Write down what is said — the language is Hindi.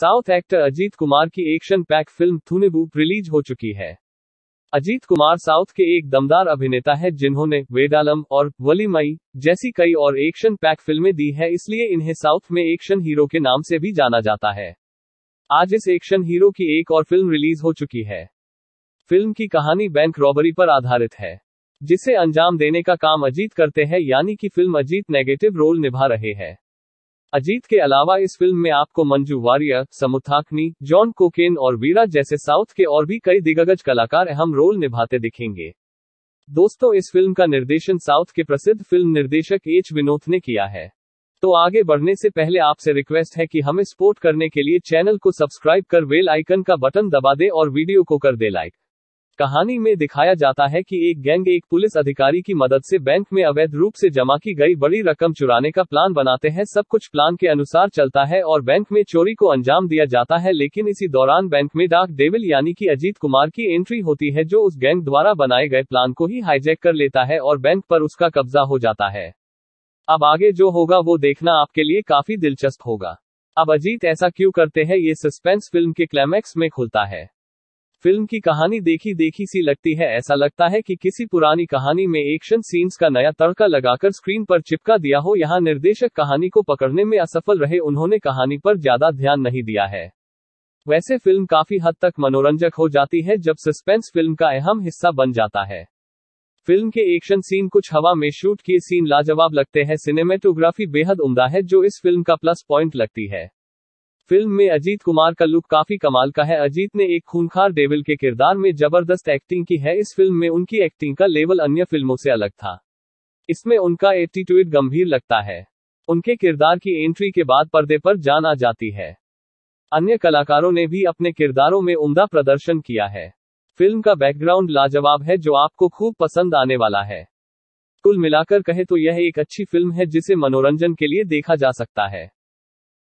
साउथ एक्टर अजीत कुमार की action pack film Thunivu release हो चुकी है अजीत कुमार साउथ के एक दमदार अभिनेता है जिन्होंने वेदालम और वलीमई जैसी कई और एक्शन पैक फिल्में दी है इसलिए इन्हें साउथ में एक्शन हीरो के नाम से भी जाना जाता है आज इस एक्शन हीरो की एक और फिल्म रिलीज हो चुकी है फिल्म की कहानी बैंक रॉबरी पर आधारित है जिसे अंजाम देने का काम अजीत करते हैं यानी कि फिल्म अजीत नेगेटिव रोल निभा रहे हैं अजीत के अलावा इस फिल्म में आपको मंजू वारियर समुथाकनी जॉन कोकेन और वीरा जैसे साउथ के और भी कई दिग्गज कलाकार अहम रोल निभाते दिखेंगे दोस्तों इस फिल्म का निर्देशन साउथ के प्रसिद्ध फिल्म निर्देशक एच विनोद ने किया है तो आगे बढ़ने से पहले आपसे रिक्वेस्ट है कि हमें सपोर्ट करने के लिए चैनल को सब्सक्राइब कर वेल आइकन का बटन दबा दे और वीडियो को कर दे लाइक कहानी में दिखाया जाता है कि एक गैंग एक पुलिस अधिकारी की मदद से बैंक में अवैध रूप से जमा की गई बड़ी रकम चुराने का प्लान बनाते हैं सब कुछ प्लान के अनुसार चलता है और बैंक में चोरी को अंजाम दिया जाता है लेकिन इसी दौरान बैंक में डाक डेविल यानी कि अजीत कुमार की एंट्री होती है जो उस गैंग द्वारा बनाए गए प्लान को ही हाईजेक कर लेता है और बैंक पर उसका कब्जा हो जाता है अब आगे जो होगा वो देखना आपके लिए काफी दिलचस्प होगा अब अजीत ऐसा क्यों करते हैं ये सस्पेंस फिल्म के क्लाइमैक्स में खुलता है फिल्म की कहानी देखी देखी सी लगती है ऐसा लगता है कि किसी पुरानी कहानी में एक्शन सीन्स का नया तड़का लगाकर स्क्रीन पर चिपका दिया हो यहाँ निर्देशक कहानी को पकड़ने में असफल रहे उन्होंने कहानी पर ज्यादा ध्यान नहीं दिया है वैसे फिल्म काफी हद तक मनोरंजक हो जाती है जब सस्पेंस फिल्म का अहम हिस्सा बन जाता है फिल्म के एक्शन सीन कुछ हवा में शूट किए सीन लाजवाब लगते हैं सिनेमेटोग्राफी बेहद उमदा है जो इस फिल्म का प्लस पॉइंट लगती है फिल्म में अजीत कुमार का लुक काफी कमाल का है अजीत ने एक खूनखार डेविल के किरदार में जबरदस्त एक्टिंग की है इस फिल्म में उनकी एक्टिंग का लेवल अन्य फिल्मों से अलग था इसमें उनका एटीट्यूड गंभीर लगता है उनके किरदार की एंट्री के बाद पर्दे पर जान आ जाती है अन्य कलाकारों ने भी अपने किरदारों में उमदा प्रदर्शन किया है फिल्म का बैकग्राउंड लाजवाब है जो आपको खूब पसंद आने वाला है कुल मिलाकर कहे तो यह एक अच्छी फिल्म है जिसे मनोरंजन के लिए देखा जा सकता है